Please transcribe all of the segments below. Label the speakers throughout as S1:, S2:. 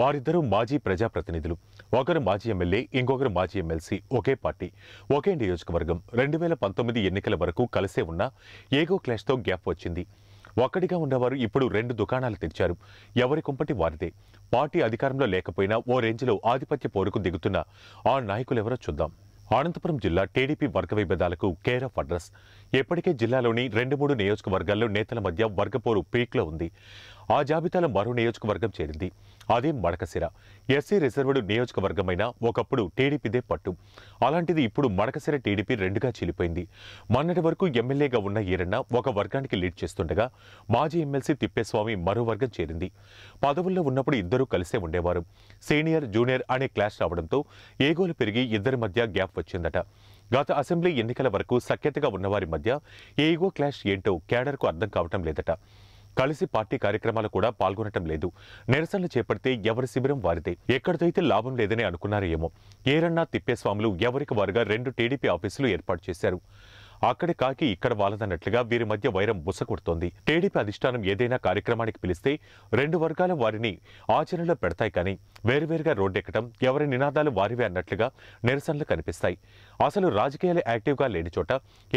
S1: వారిద్దరూ మాజీ ప్రజాప్రతినిధులు ఒకరు మాజీ ఎమ్మెల్యే ఇంకొకరు మాజీ ఎమ్మెల్సీ ఒకే పార్టీ ఒకే నియోజకవర్గం రెండు వేల పంతొమ్మిది ఎన్నికల వరకు కలిసే ఉన్న ఏగో క్లాష్తో గ్యాప్ వచ్చింది ఒక్కడిగా ఉన్నవారు ఇప్పుడు రెండు దుకాణాలు తెచ్చారు ఎవరి కుంపటి వారిదే పార్టీ అధికారంలో లేకపోయినా ఓ రేంజ్లో ఆధిపత్య పోరుకు దిగుతున్న ఆ నాయకులెవరో చూద్దాం అనంతపురం జిల్లా టీడీపీ వర్గ విభేదాలకు కేర్ ఆఫ్ అడ్రస్ ఇప్పటికే జిల్లాలోని రెండు మూడు నియోజకవర్గాల్లో నేతల మధ్య వర్గపోరు పీక్లో ఉంది ఆ జాబితాలో మరో నియోజకవర్గం చేరింది అదే మడకసిర ఎస్సీ రిజర్వ్డ్ నియోజకవర్గమైన ఒకప్పుడు టీడీపీదే పట్టు అలాంటిది ఇప్పుడు మడకసిర టీడీపీ రెండుగా చీలిపోయింది మొన్నటి వరకు ఎమ్మెల్యేగా ఉన్న ఈరన్న ఒక వర్గానికి లీడ్ చేస్తుండగా మాజీ ఎమ్మెల్సీ తిప్పేస్వామి మరో వర్గం చేరింది పదవుల్లో ఉన్నప్పుడు ఇద్దరూ కలిసే ఉండేవారు సీనియర్ జూనియర్ అనే క్లాష్ రావడంతో ఏగోలు పెరిగి ఇద్దరి మధ్య గ్యాప్ వచ్చిందట గత అసెంబ్లీ ఎన్నికల వరకు సఖ్యతగా ఉన్నవారి మధ్య ఏగో క్లాష్ ఏంటో కేడర్కు అర్థం కావటం లేదట కలిసి పార్టీ కార్యక్రమాలు కూడా పాల్గొనటం లేదు నిరసనలు చేపడితే ఎవరి శిబిరం వారిదే ఎక్కడిదైతే లాభం లేదని అనుకున్నారేమో ఏరన్నా తిప్పేస్వాములు ఎవరికి వారుగా రెండు టీడీపీ ఆఫీసులు ఏర్పాటు చేశారు అక్కడి కాకి ఇక్కడ వాలదన్నట్లుగా వీరి మధ్య వైరం బుసగొడుతోంది టీడీపీ అధిష్టానం ఏదైనా కార్యక్రమానికి పిలిస్తే రెండు వర్గాల వారిని ఆచరణలో పెడతాయి కానీ వేరువేరుగా రోడ్డెక్కడం ఎవరి నినాదాలు వారివే అన్నట్లుగా నిరసనలు కనిపిస్తాయి అసలు రాజకీయాలు యాక్టివ్గా లేని చోట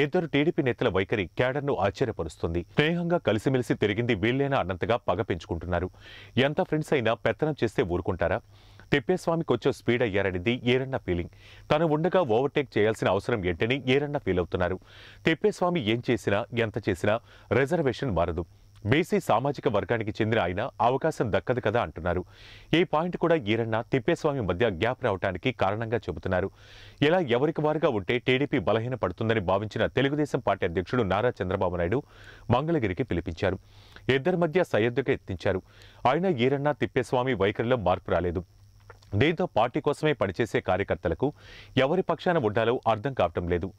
S1: ఇద్దరు టీడీపీ నేతల వైఖరి క్యాడర్ను ఆశ్చర్యపరుస్తుంది స్నేహంగా కలిసిమెలిసి తిరిగింది వీళ్లేనా అన్నంతగా పగ పెంచుకుంటున్నారు ఎంత ఫ్రెండ్స్ అయినా పెత్తనం చేస్తే ఊరుకుంటారా తిప్పేస్వామికి వచ్చే స్పీడ్ అయ్యారనేది ఏరన్న ఫీలింగ్ తను ఉండగా ఓవర్టేక్ చేయాల్సిన అవసరం ఏంటని ఏరన్న ఫీల్ అవుతున్నారు తిప్పేస్వామి ఏం చేసినా ఎంత చేసినా రిజర్వేషన్ మారదు బీసీ సామాజిక వర్గానికి చెందిన ఆయన అవకాశం దక్కదు కదా అంటున్నారు ఈ పాయింట్ కూడా ఈరన్న తిప్పేస్వామి మధ్య గ్యాప్ రావడానికి కారణంగా చెబుతున్నారు ఇలా ఎవరికి వారుగా ఉంటే టీడీపీ బలహీన పడుతుందని భావించిన తెలుగుదేశం పార్టీ అధ్యక్షుడు నారా చంద్రబాబు నాయుడు మంగళగిరికి పిలిపించారు ఇద్దరి మధ్య సయ్యద్దుగా ఎత్తించారు ఆయన ఈరన్న తిప్పేస్వామి వైఖరిలో మార్పు రాలేదు దీంతో పార్టీ కోసమే పనిచేసే కార్యకర్తలకు ఎవరి పక్షాన ఉండాలో అర్థం కావటం లేదు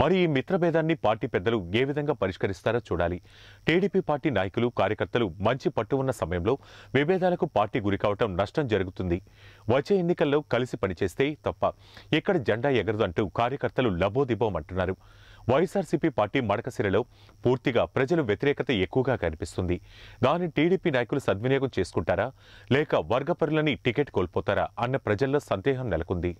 S1: మరి ఈ మిత్రభేదాన్ని పార్టీ పెద్దలు ఏ విధంగా పరిష్కరిస్తారో చూడాలి టీడీపీ పార్టీ నాయకులు కార్యకర్తలు మంచి పట్టు ఉన్న సమయంలో విభేదాలకు పార్టీ గురికావటం నష్టం జరుగుతుంది వచ్చే ఎన్నికల్లో కలిసి పనిచేస్తే తప్ప ఇక్కడ జెండా ఎగరదు అంటూ కార్యకర్తలు లబోదిబోమంటున్నారు వైఎస్ఆర్సీపీ పార్టీ మడకసిరలో పూర్తిగా ప్రజలు వ్యతిరేకత ఎక్కువగా కనిపిస్తుంది దాన్ని టీడీపీ నాయకులు సద్వినియోగం చేసుకుంటారా లేక వర్గపరులని టికెట్ కోల్పోతారా అన్న ప్రజల్లో సందేహం నెలకొంది